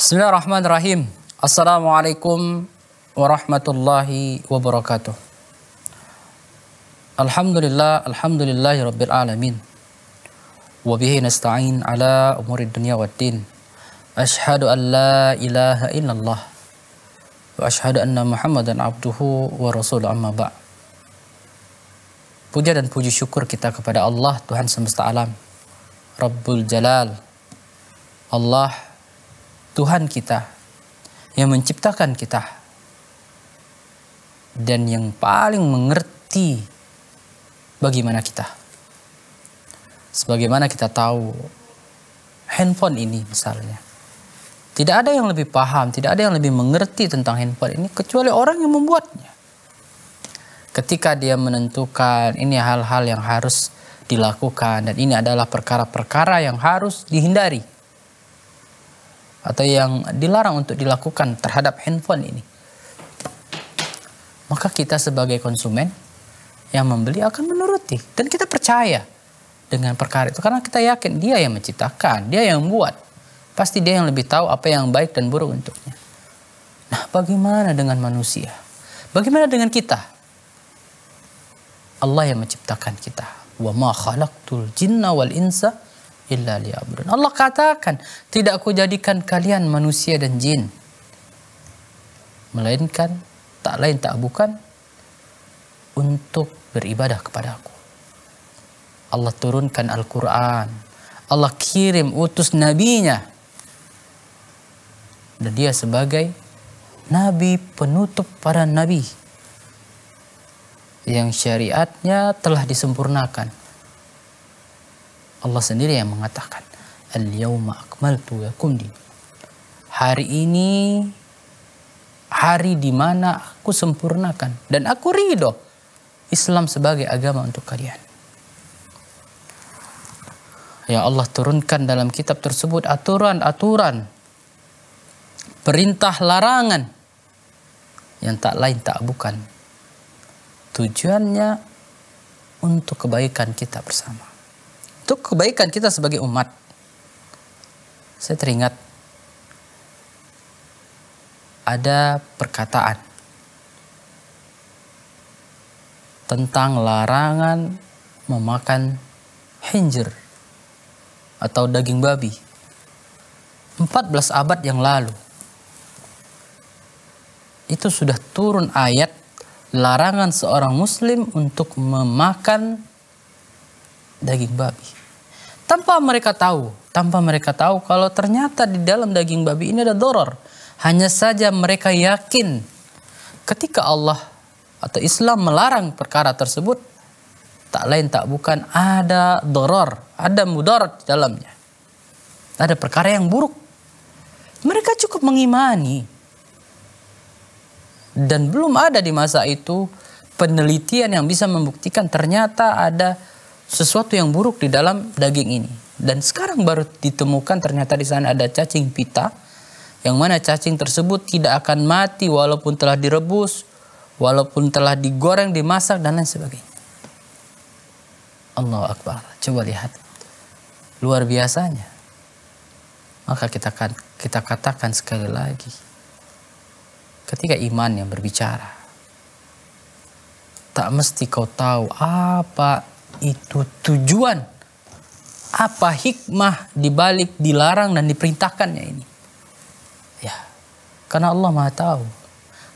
Bismillahirrahmanirrahim. Assalamualaikum warahmatullahi wabarakatuh. Alhamdulillah, alhamdulillahi rabbil alamin. Wabihi nasta'in ala umuri dunia wa din. Ashhadu an la ilaha illallah وأشهد أن abduhu wa rasul amma ba' Puja dan puji syukur kita kepada Allah Tuhan semesta alam Rabbul Jalal Allah Tuhan kita yang menciptakan kita dan yang paling mengerti bagaimana kita sebagaimana kita tahu handphone ini misalnya tidak ada yang lebih paham, tidak ada yang lebih mengerti tentang handphone ini kecuali orang yang membuatnya. Ketika dia menentukan ini hal-hal yang harus dilakukan dan ini adalah perkara-perkara yang harus dihindari atau yang dilarang untuk dilakukan terhadap handphone ini. Maka kita sebagai konsumen yang membeli akan menuruti dan kita percaya dengan perkara itu karena kita yakin dia yang menciptakan, dia yang membuat. Pasti dia yang lebih tahu apa yang baik dan buruk untuknya. Nah, bagaimana dengan manusia? Bagaimana dengan kita? Allah yang menciptakan kita. Wa ma khalaqtul jinna wal insa illa liya'budun. Allah katakan, tidak aku jadikan kalian manusia dan jin. Melainkan, tak lain tak bukan, untuk beribadah kepada aku. Allah turunkan Al-Quran. Allah kirim utus nabinya dan dia sebagai nabi penutup para nabi yang syariatnya telah disempurnakan. Allah sendiri yang mengatakan, "Al-yauma akmaltu lakum Hari ini hari di mana aku sempurnakan dan aku ridho Islam sebagai agama untuk kalian. Ya Allah turunkan dalam kitab tersebut aturan-aturan perintah larangan yang tak lain tak bukan tujuannya untuk kebaikan kita bersama. Untuk kebaikan kita sebagai umat. Saya teringat ada perkataan tentang larangan memakan hinjer atau daging babi. 14 abad yang lalu itu sudah turun ayat larangan seorang muslim untuk memakan daging babi. Tanpa mereka tahu, tanpa mereka tahu kalau ternyata di dalam daging babi ini ada doror. Hanya saja mereka yakin ketika Allah atau Islam melarang perkara tersebut, tak lain tak bukan ada doror, ada mudarat di dalamnya. Ada perkara yang buruk. Mereka cukup mengimani dan belum ada di masa itu penelitian yang bisa membuktikan ternyata ada sesuatu yang buruk di dalam daging ini. Dan sekarang baru ditemukan ternyata di sana ada cacing pita yang mana cacing tersebut tidak akan mati walaupun telah direbus, walaupun telah digoreng, dimasak dan lain sebagainya. Allah Akbar. Coba lihat. Luar biasanya. Maka kita akan kita katakan sekali lagi ketika iman yang berbicara. Tak mesti kau tahu apa itu tujuan, apa hikmah dibalik dilarang dan diperintahkannya ini. Ya, karena Allah Maha Tahu.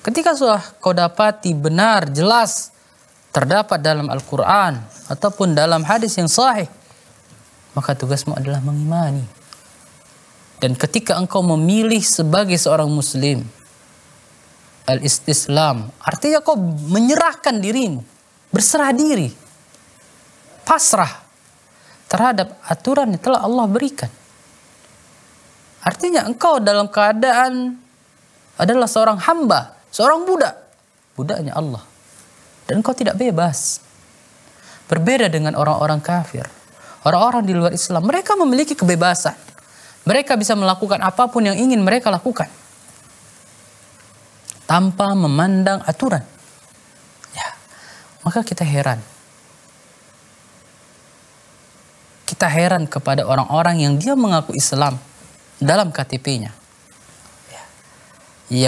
Ketika sudah kau dapati benar, jelas, terdapat dalam Al-Quran ataupun dalam hadis yang sahih, maka tugasmu adalah mengimani. Dan ketika engkau memilih sebagai seorang muslim, Al-istislam. Artinya kau menyerahkan dirimu. Berserah diri. Pasrah terhadap aturan yang telah Allah berikan. Artinya engkau dalam keadaan adalah seorang hamba, seorang budak. Budaknya Allah. Dan engkau tidak bebas. Berbeda dengan orang-orang kafir. Orang-orang di luar Islam, mereka memiliki kebebasan. Mereka bisa melakukan apapun yang ingin mereka lakukan tanpa memandang aturan. Ya, maka kita heran. Kita heran kepada orang-orang yang dia mengaku Islam dalam KTP-nya. Ya,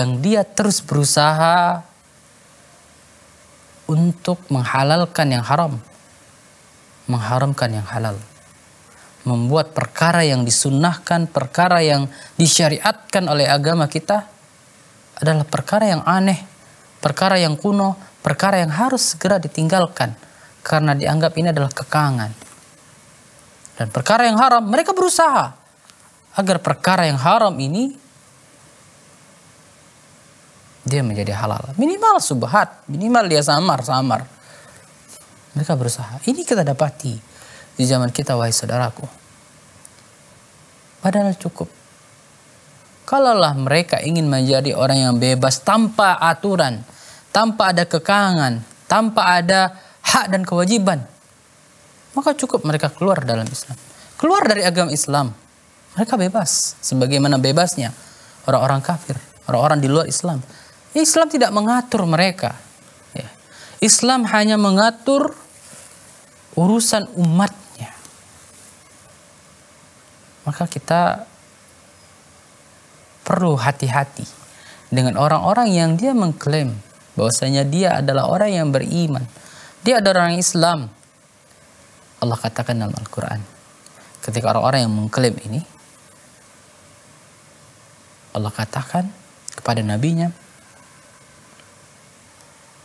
yang dia terus berusaha untuk menghalalkan yang haram. Mengharamkan yang halal. Membuat perkara yang disunahkan, perkara yang disyariatkan oleh agama kita adalah perkara yang aneh, perkara yang kuno, perkara yang harus segera ditinggalkan karena dianggap ini adalah kekangan. Dan perkara yang haram, mereka berusaha agar perkara yang haram ini dia menjadi halal. Minimal subhat, minimal dia samar-samar. Mereka berusaha. Ini kita dapati di zaman kita wahai saudaraku. Padahal cukup kalaulah mereka ingin menjadi orang yang bebas tanpa aturan, tanpa ada kekangan, tanpa ada hak dan kewajiban, maka cukup mereka keluar dalam Islam. Keluar dari agama Islam, mereka bebas. Sebagaimana bebasnya orang-orang kafir, orang-orang di luar Islam. Islam tidak mengatur mereka. Ya. Islam hanya mengatur urusan umatnya. Maka kita perlu hati-hati dengan orang-orang yang dia mengklaim bahwasanya dia adalah orang yang beriman. Dia adalah orang Islam. Allah katakan dalam Al-Quran. Ketika orang-orang yang mengklaim ini, Allah katakan kepada nabinya,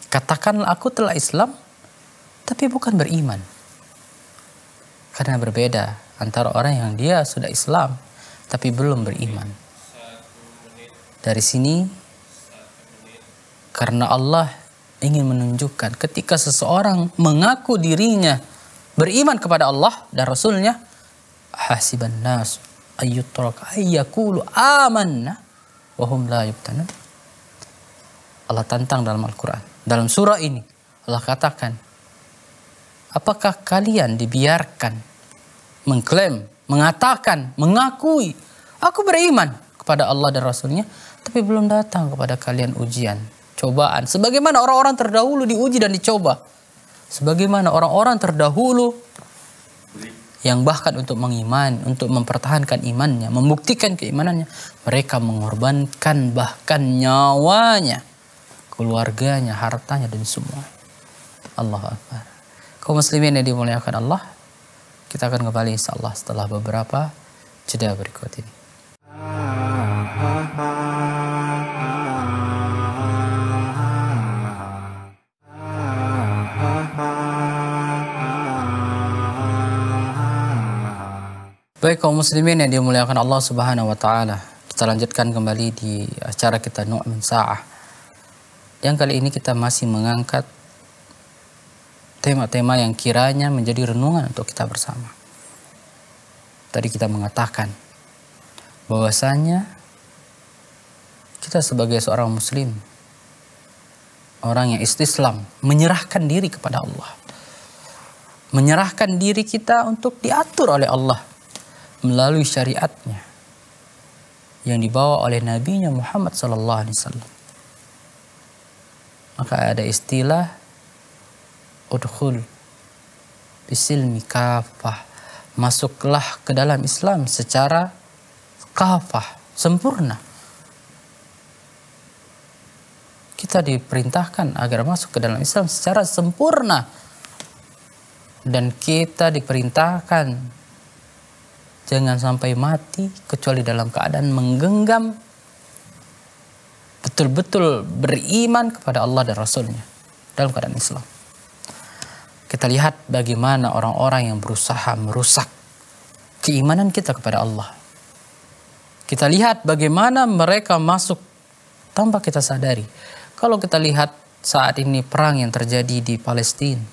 katakanlah aku telah Islam, tapi bukan beriman. Karena berbeda antara orang yang dia sudah Islam, tapi belum beriman. Dari sini, karena Allah ingin menunjukkan ketika seseorang mengaku dirinya beriman kepada Allah dan Rasulnya, hasiban nas ayyutrak ayyakulu amanna wahum la yubtanun. Allah tantang dalam Al-Quran. Dalam surah ini Allah katakan, apakah kalian dibiarkan mengklaim, mengatakan, mengakui, aku beriman kepada Allah dan Rasulnya, tapi belum datang kepada kalian ujian, cobaan. Sebagaimana orang-orang terdahulu diuji dan dicoba. Sebagaimana orang-orang terdahulu yang bahkan untuk mengiman, untuk mempertahankan imannya, membuktikan keimanannya, mereka mengorbankan bahkan nyawanya, keluarganya, hartanya dan semua. Allah Akbar. Kau muslimin yang dimuliakan Allah, kita akan kembali insya Allah setelah beberapa jeda berikut ini. Ah. Baik kaum muslimin yang dimuliakan Allah Subhanahu wa taala. Kita lanjutkan kembali di acara kita Nu'min Sa'ah. Yang kali ini kita masih mengangkat tema-tema yang kiranya menjadi renungan untuk kita bersama. Tadi kita mengatakan bahwasanya kita sebagai seorang muslim orang yang istislam menyerahkan diri kepada Allah. Menyerahkan diri kita untuk diatur oleh Allah melalui syariatnya yang dibawa oleh Nabi-Nya Muhammad sallallahu alaihi wasallam. Maka ada istilah udhul bisilmi kafah. Masuklah ke dalam Islam secara kafah, sempurna. Kita diperintahkan agar masuk ke dalam Islam secara sempurna dan kita diperintahkan Jangan sampai mati kecuali dalam keadaan menggenggam betul-betul beriman kepada Allah dan Rasulnya dalam keadaan Islam. Kita lihat bagaimana orang-orang yang berusaha merusak keimanan kita kepada Allah. Kita lihat bagaimana mereka masuk tanpa kita sadari. Kalau kita lihat saat ini perang yang terjadi di Palestina,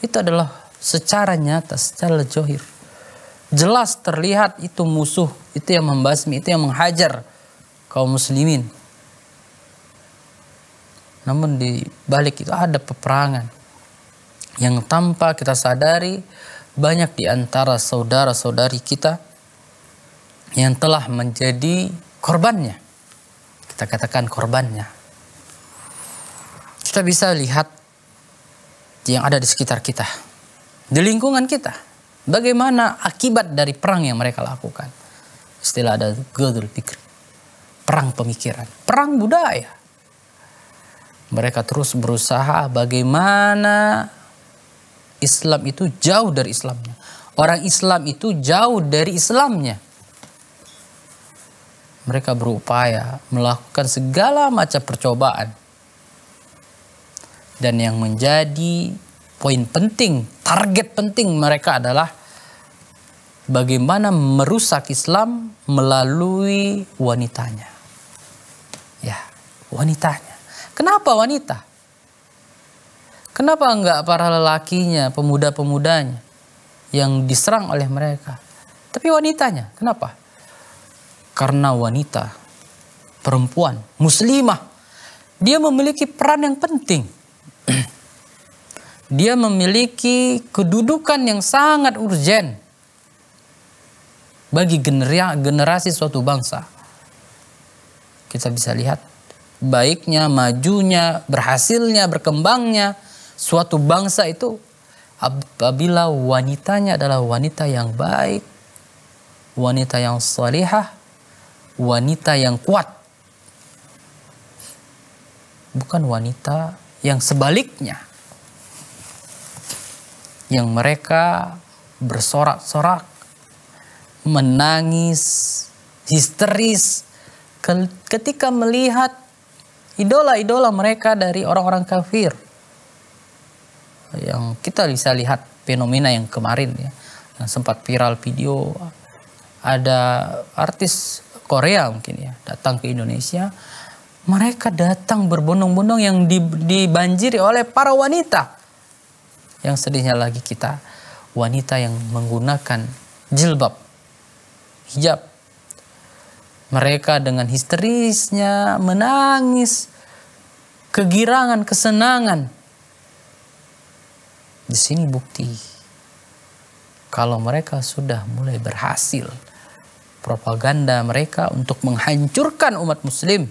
itu adalah secara nyata, secara johir jelas terlihat itu musuh, itu yang membasmi, itu yang menghajar kaum muslimin. Namun di balik itu ada peperangan yang tanpa kita sadari banyak di antara saudara-saudari kita yang telah menjadi korbannya. Kita katakan korbannya. Kita bisa lihat yang ada di sekitar kita, di lingkungan kita Bagaimana akibat dari perang yang mereka lakukan? Istilah ada gadul pikir. Perang pemikiran, perang budaya. Mereka terus berusaha bagaimana Islam itu jauh dari Islamnya. Orang Islam itu jauh dari Islamnya. Mereka berupaya melakukan segala macam percobaan. Dan yang menjadi poin penting, target penting mereka adalah bagaimana merusak Islam melalui wanitanya. Ya, wanitanya. Kenapa wanita? Kenapa enggak para lelakinya, pemuda-pemudanya yang diserang oleh mereka? Tapi wanitanya, kenapa? Karena wanita, perempuan, muslimah, dia memiliki peran yang penting dia memiliki kedudukan yang sangat urgen bagi generasi suatu bangsa. Kita bisa lihat baiknya, majunya, berhasilnya, berkembangnya suatu bangsa itu apabila wanitanya adalah wanita yang baik, wanita yang salihah, wanita yang kuat. Bukan wanita yang sebaliknya yang mereka bersorak-sorak, menangis, histeris ketika melihat idola-idola mereka dari orang-orang kafir. Yang kita bisa lihat fenomena yang kemarin ya, yang sempat viral video ada artis Korea mungkin ya datang ke Indonesia mereka datang berbondong-bondong yang dibanjiri oleh para wanita yang sedihnya lagi kita wanita yang menggunakan jilbab, hijab. Mereka dengan histerisnya menangis, kegirangan, kesenangan. Di sini bukti kalau mereka sudah mulai berhasil propaganda mereka untuk menghancurkan umat muslim,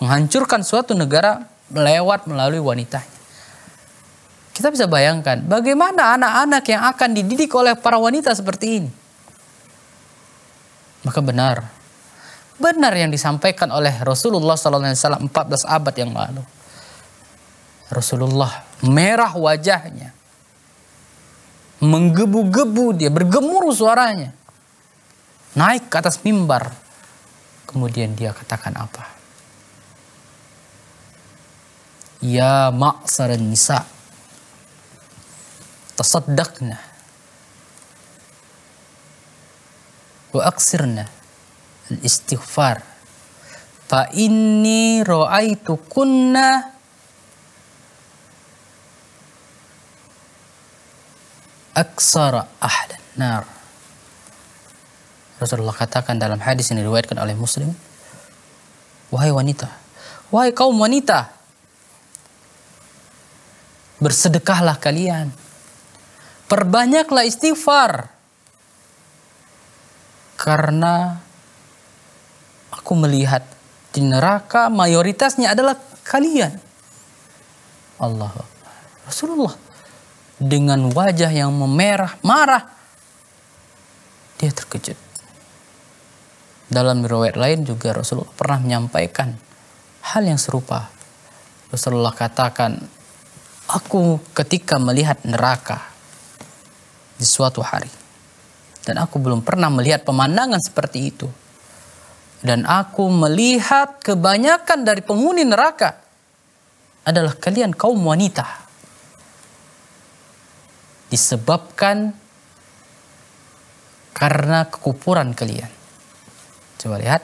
menghancurkan suatu negara lewat melalui wanitanya. Kita bisa bayangkan bagaimana anak-anak yang akan dididik oleh para wanita seperti ini. Maka benar, benar yang disampaikan oleh Rasulullah SAW 14 abad yang lalu. Rasulullah merah wajahnya. Menggebu-gebu dia, bergemuruh suaranya. Naik ke atas mimbar. Kemudian dia katakan apa? Ya mak nisa' tasaddaqna wa aksirna al-istighfar fa inni ra'aitu kunna aksara ahlan nar Rasulullah katakan dalam hadis yang diriwayatkan oleh Muslim wahai wanita wahai kaum wanita bersedekahlah kalian Perbanyaklah istighfar. Karena aku melihat di neraka mayoritasnya adalah kalian. Allah Rasulullah dengan wajah yang memerah marah dia terkejut. Dalam riwayat lain juga Rasulullah pernah menyampaikan hal yang serupa. Rasulullah katakan, "Aku ketika melihat neraka, di suatu hari. Dan aku belum pernah melihat pemandangan seperti itu. Dan aku melihat kebanyakan dari penghuni neraka adalah kalian kaum wanita. Disebabkan karena kekupuran kalian. Coba lihat.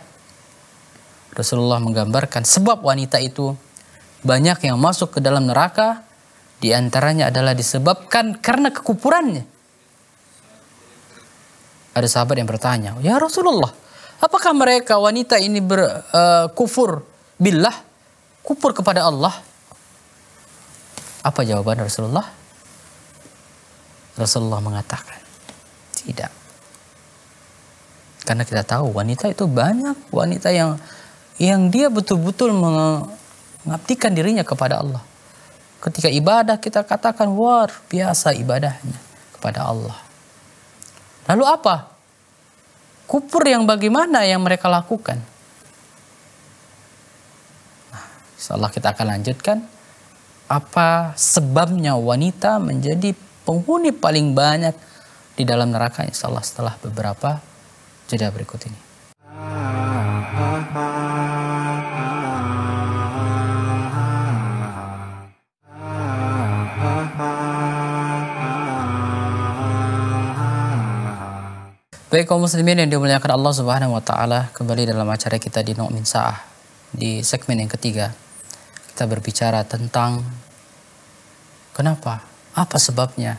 Rasulullah menggambarkan sebab wanita itu banyak yang masuk ke dalam neraka di antaranya adalah disebabkan karena kekupurannya. Ada sahabat yang bertanya, "Ya Rasulullah, apakah mereka wanita ini berkufur eh, uh, billah, kufur kepada Allah?" Apa jawaban Rasulullah? Rasulullah mengatakan, "Tidak." Karena kita tahu wanita itu banyak wanita yang yang dia betul-betul mengabdikan dirinya kepada Allah. Ketika ibadah kita katakan luar biasa ibadahnya kepada Allah. Lalu apa? Kupur yang bagaimana yang mereka lakukan? Nah, setelah kita akan lanjutkan apa sebabnya wanita menjadi penghuni paling banyak di dalam neraka Insya Allah setelah beberapa jeda berikut ini. Baik kaum muslimin yang dimuliakan Allah Subhanahu wa taala, kembali dalam acara kita di Nu'min Sa'ah. Di segmen yang ketiga, kita berbicara tentang kenapa? Apa sebabnya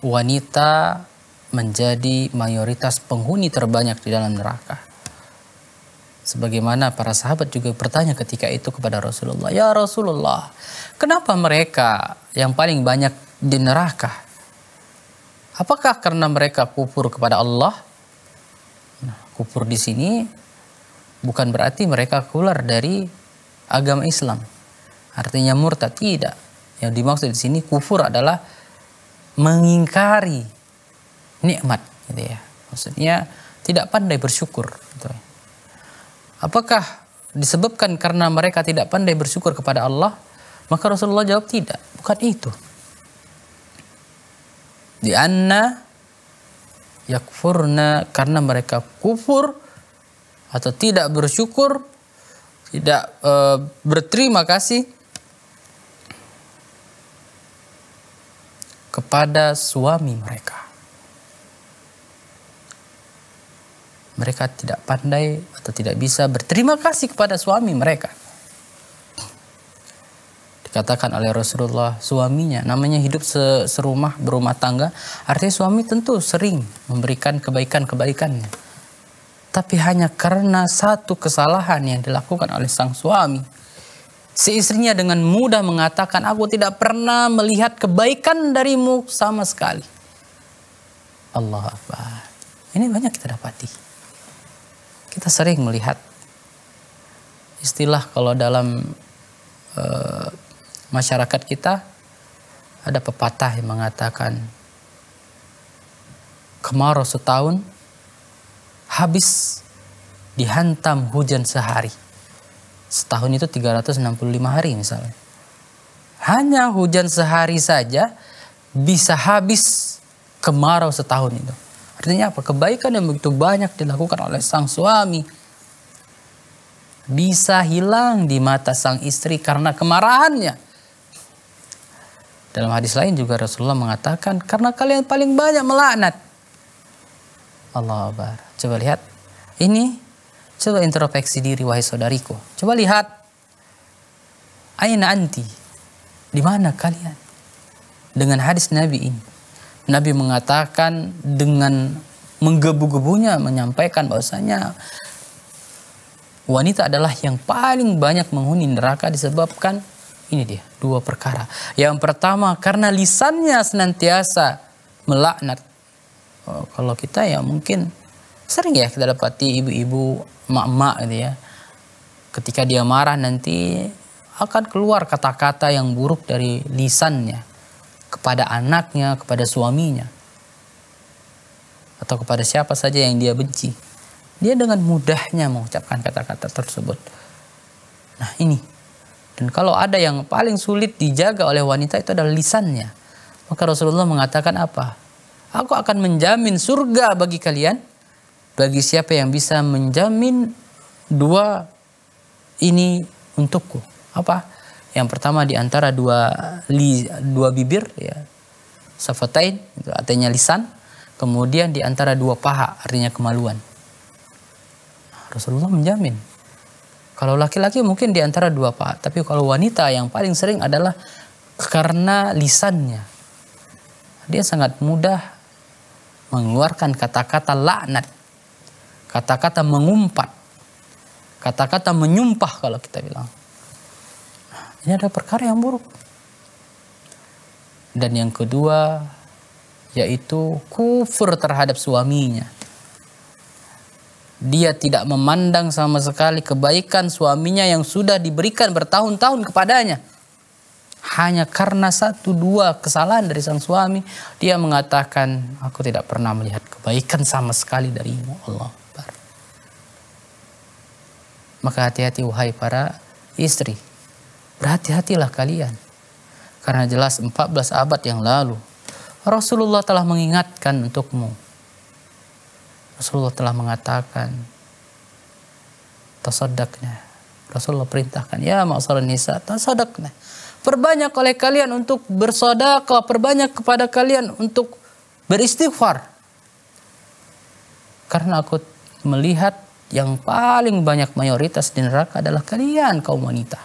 wanita menjadi mayoritas penghuni terbanyak di dalam neraka? Sebagaimana para sahabat juga bertanya ketika itu kepada Rasulullah, "Ya Rasulullah, kenapa mereka yang paling banyak di neraka Apakah karena mereka kufur kepada Allah? Nah, kufur di sini bukan berarti mereka keluar dari agama Islam. Artinya murtad tidak. Yang dimaksud di sini kufur adalah mengingkari nikmat gitu ya. Maksudnya tidak pandai bersyukur gitu. Ya. Apakah disebabkan karena mereka tidak pandai bersyukur kepada Allah? Maka Rasulullah jawab tidak, bukan itu. Di anna yakfurna karena mereka kufur atau tidak bersyukur, tidak e, berterima kasih kepada suami mereka. Mereka tidak pandai atau tidak bisa berterima kasih kepada suami mereka dikatakan oleh Rasulullah suaminya namanya hidup serumah berumah tangga artinya suami tentu sering memberikan kebaikan-kebaikannya tapi hanya karena satu kesalahan yang dilakukan oleh sang suami si istrinya dengan mudah mengatakan aku tidak pernah melihat kebaikan darimu sama sekali Allah Akbar ini banyak kita dapati kita sering melihat istilah kalau dalam eh, masyarakat kita ada pepatah yang mengatakan kemarau setahun habis dihantam hujan sehari. Setahun itu 365 hari misalnya. Hanya hujan sehari saja bisa habis kemarau setahun itu. Artinya apa? Kebaikan yang begitu banyak dilakukan oleh sang suami bisa hilang di mata sang istri karena kemarahannya dalam hadis lain juga Rasulullah mengatakan, karena kalian paling banyak melaknat. Allah Akbar. Coba lihat. Ini, coba introspeksi diri wahai saudariku. Coba lihat. Aina anti. Di mana kalian? Dengan hadis Nabi ini. Nabi mengatakan dengan menggebu-gebunya menyampaikan bahwasanya wanita adalah yang paling banyak menghuni neraka disebabkan ini dia, dua perkara. Yang pertama, karena lisannya senantiasa melaknat. Oh, kalau kita ya mungkin sering ya kita dapati ibu-ibu, mak-mak gitu ya. Ketika dia marah nanti akan keluar kata-kata yang buruk dari lisannya kepada anaknya, kepada suaminya atau kepada siapa saja yang dia benci. Dia dengan mudahnya mengucapkan kata-kata tersebut. Nah, ini dan kalau ada yang paling sulit dijaga oleh wanita itu adalah lisannya. Maka Rasulullah mengatakan apa? Aku akan menjamin surga bagi kalian. Bagi siapa yang bisa menjamin dua ini untukku. Apa? Yang pertama di antara dua li, dua bibir ya. Safatain itu artinya lisan. Kemudian di antara dua paha artinya kemaluan. Rasulullah menjamin kalau laki-laki mungkin di antara dua pak, tapi kalau wanita yang paling sering adalah karena lisannya. Dia sangat mudah mengeluarkan kata-kata laknat, kata-kata mengumpat, kata-kata menyumpah kalau kita bilang. Nah, ini ada perkara yang buruk. Dan yang kedua yaitu kufur terhadap suaminya dia tidak memandang sama sekali kebaikan suaminya yang sudah diberikan bertahun-tahun kepadanya. Hanya karena satu dua kesalahan dari sang suami, dia mengatakan, aku tidak pernah melihat kebaikan sama sekali darimu Allah. Maka hati-hati wahai para istri, berhati-hatilah kalian. Karena jelas 14 abad yang lalu, Rasulullah telah mengingatkan untukmu Rasulullah telah mengatakan tasadaknya. Rasulullah perintahkan, ya ma'asar nisa, tasadaknya. Perbanyak oleh kalian untuk bersodakah, perbanyak kepada kalian untuk beristighfar. Karena aku melihat yang paling banyak mayoritas di neraka adalah kalian kaum wanita.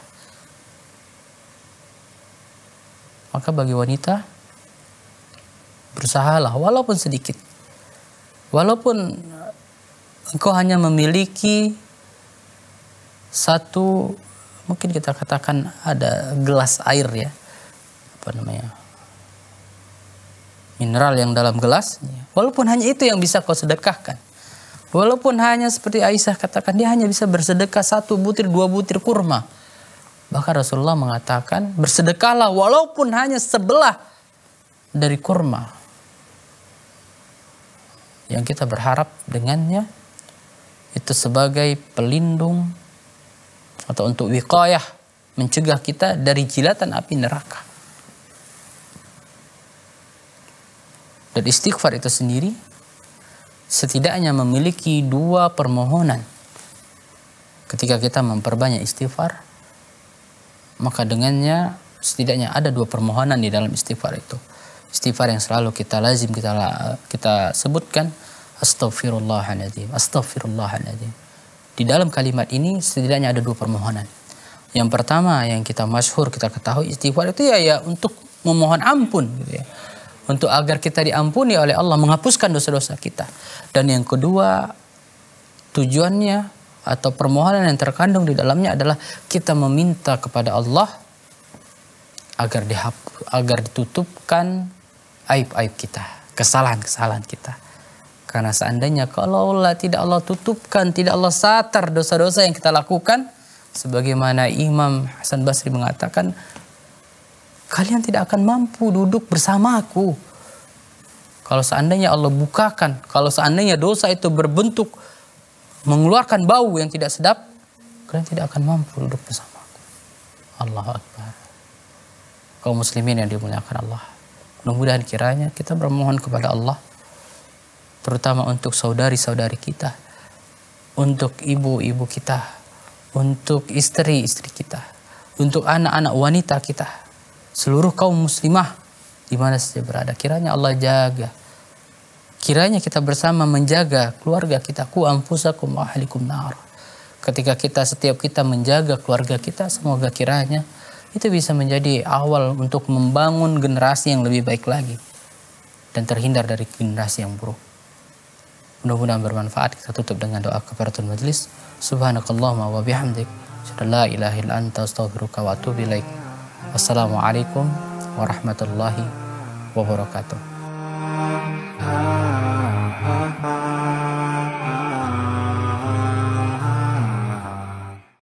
Maka bagi wanita, berusahalah walaupun sedikit Walaupun engkau hanya memiliki satu mungkin kita katakan ada gelas air ya apa namanya mineral yang dalam gelas walaupun hanya itu yang bisa kau sedekahkan walaupun hanya seperti Aisyah katakan dia hanya bisa bersedekah satu butir dua butir kurma bahkan Rasulullah mengatakan bersedekahlah walaupun hanya sebelah dari kurma yang kita berharap dengannya itu sebagai pelindung atau untuk wiqayah mencegah kita dari jilatan api neraka. Dan istighfar itu sendiri setidaknya memiliki dua permohonan. Ketika kita memperbanyak istighfar, maka dengannya setidaknya ada dua permohonan di dalam istighfar itu istighfar yang selalu kita lazim kita kita sebutkan astaghfirullahaladzim astaghfirullahaladzim di dalam kalimat ini setidaknya ada dua permohonan yang pertama yang kita masyhur kita ketahui istighfar itu ya ya untuk memohon ampun gitu ya untuk agar kita diampuni oleh Allah menghapuskan dosa-dosa kita dan yang kedua tujuannya atau permohonan yang terkandung di dalamnya adalah kita meminta kepada Allah agar dihap, agar ditutupkan aib-aib kita, kesalahan-kesalahan kita. Karena seandainya kalau Allah tidak Allah tutupkan, tidak Allah satar dosa-dosa yang kita lakukan, sebagaimana Imam Hasan Basri mengatakan, kalian tidak akan mampu duduk bersamaku. Kalau seandainya Allah bukakan, kalau seandainya dosa itu berbentuk mengeluarkan bau yang tidak sedap, kalian tidak akan mampu duduk bersamaku. aku. Allah Akbar. Kaum muslimin yang dimuliakan Allah. Mudah-mudahan kiranya kita bermohon kepada Allah terutama untuk saudari-saudari kita, untuk ibu-ibu kita, untuk istri-istri kita, untuk anak-anak wanita kita, seluruh kaum muslimah di mana saja berada. Kiranya Allah jaga. Kiranya kita bersama menjaga keluarga kita. Ku ampusakum ahlikum nar. Ketika kita setiap kita menjaga keluarga kita, semoga kiranya itu bisa menjadi awal untuk membangun generasi yang lebih baik lagi dan terhindar dari generasi yang buruk. Mudah-mudahan bermanfaat. Kita tutup dengan doa kafaratul majlis. Subhanakallahumma wa bihamdik. Shalla ilaha illa anta astaghfiruka wa atubu ilaik. Wassalamualaikum warahmatullahi wabarakatuh.